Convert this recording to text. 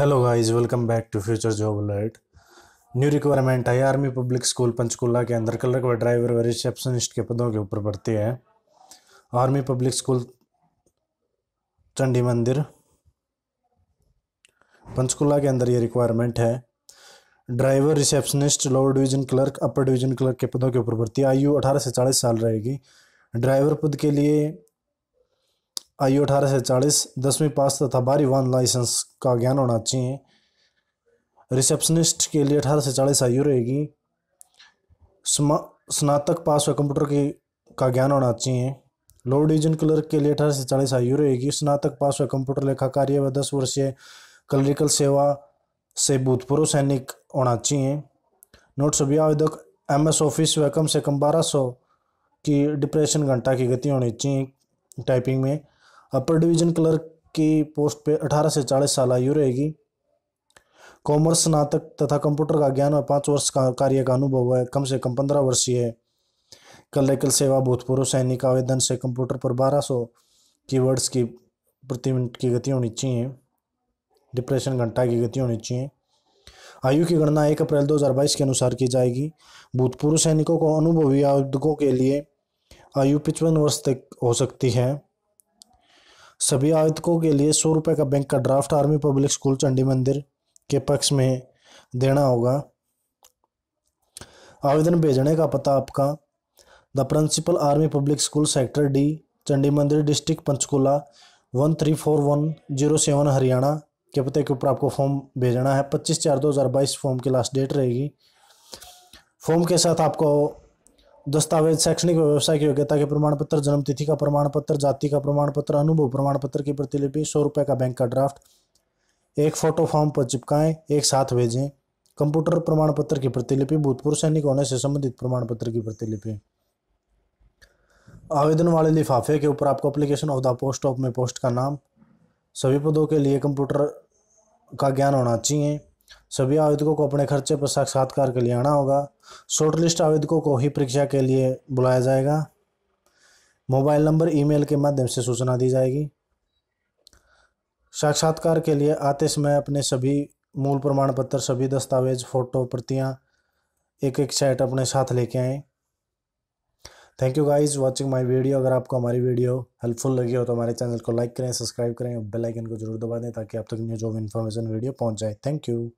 hello guys welcome back to future job alert new requirement है army public school Panchkula के अंदर colour व driver व रिसेप्शनिस्ट के पदों के ऊपर भर्ती है आर्मी पब्लिक स्कूल चंडी मंदिर पंचकूला के अंदर ये रिक्वायरमेंट है driver receptionist lower division clerk upper division clerk के पदों के ऊपर भर्ती आयु अठारह से चालीस साल रहेगी ड्राइवर पद के लिए आयु अठारह से चालीस दसवीं पास तथा बारी वन लाइसेंस का ज्ञान होना चाहिए रिसेप्शनिस्ट के लिए अठारह से चालीस आयु रहेगी स्नातक पास व कंप्यूटर की का ज्ञान होना चाहिए लोअर डिवीजन क्लर्क के लिए अठारह से चालीस आयु रहेगी स्नातक पास व कंप्यूटर लेखा कार्य व दस वर्षीय क्लरिकल सेवा से भूतपूर्व सैनिक होना चाहिए नोट सभी आवेदक एम एस ऑफिस व कम से कम बारह सौ की डिप्रेशन घंटा की गति होनी चाहिए टाइपिंग में अपर डिवीजन क्लर्क की पोस्ट पे 18 से 40 साल आयु रहेगी कॉमर्स स्नातक तथा कंप्यूटर का ज्ञान और पाँच वर्ष का कार्य का अनुभव है कम से कम पंद्रह वर्षीय है कलेक्ल सेवा भूतपूर्व सैनिक आवेदन से कंप्यूटर पर बारह सौ की की प्रति मिनट की गति होनी चाहिए डिप्रेशन घंटा की गति होनी चाहिए आयु की गणना एक अप्रैल 2022 के अनुसार की जाएगी भूतपूर्व सैनिकों को अनुभवी आवेदकों के लिए आयु पचपन वर्ष तक हो सकती है सभी आयतकों के लिए सौ रुपये का बैंक का draft army public school Chandimandir के पक्ष में देना होगा आवेदन भेजने का पता आपका the principal army public school sector D Chandimandir district Panchkula one three four one zero seven Haryana के पते के ऊपर आपको फॉर्म भेजना है पच्चीस चार दो हज़ार बाईस फॉर्म की लास्ट डेट रहेगी फॉर्म के साथ आपको दस्तावेज शैक्षणिक व्यवसाय की योग्यता के प्रमाण पत्र जन्म तिथि का प्रमाण पत्र जाति का प्रमाण पत्र अनुभव प्रमाण पत्र की प्रतिलिपि सौ रुपये का बैंक का ड्राफ्ट एक फोटो फॉर्म पर चिपकाएं एक साथ भेजें कंप्यूटर प्रमाण पत्र की प्रतिलिपि भूतपूर्व सैनिक होने से संबंधित प्रमाण पत्र की प्रतिलिपि आवेदन वाले लिफाफे के ऊपर आपको application of the post of में पोस्ट का नाम सभी पदों के लिए कंप्यूटर का ज्ञान होना चाहिए सभी आवेदकों को अपने खर्चे पर साक्षात्कार के लिए आना होगा शॉर्ट लिस्ट आवेदकों को ही परीक्षा के लिए बुलाया जाएगा मोबाइल नंबर ईमेल के माध्यम से सूचना दी जाएगी साक्षात्कार के लिए आते समय अपने सभी मूल प्रमाण पत्र सभी दस्तावेज फ़ोटो प्रतियां एक एक सेट अपने साथ लेके आएँ thank you guys watching my video अगर आपको हमारी वीडियो हेल्पफुल लगी हो तो हमारे चैनल को लाइक करें सब्सक्राइब करें बेल आइकन को जरूर दबा दें ताकि आप तक न्यूज ऑफ इन्फॉर्मेशन वीडियो पहुंच जाए थैंक यू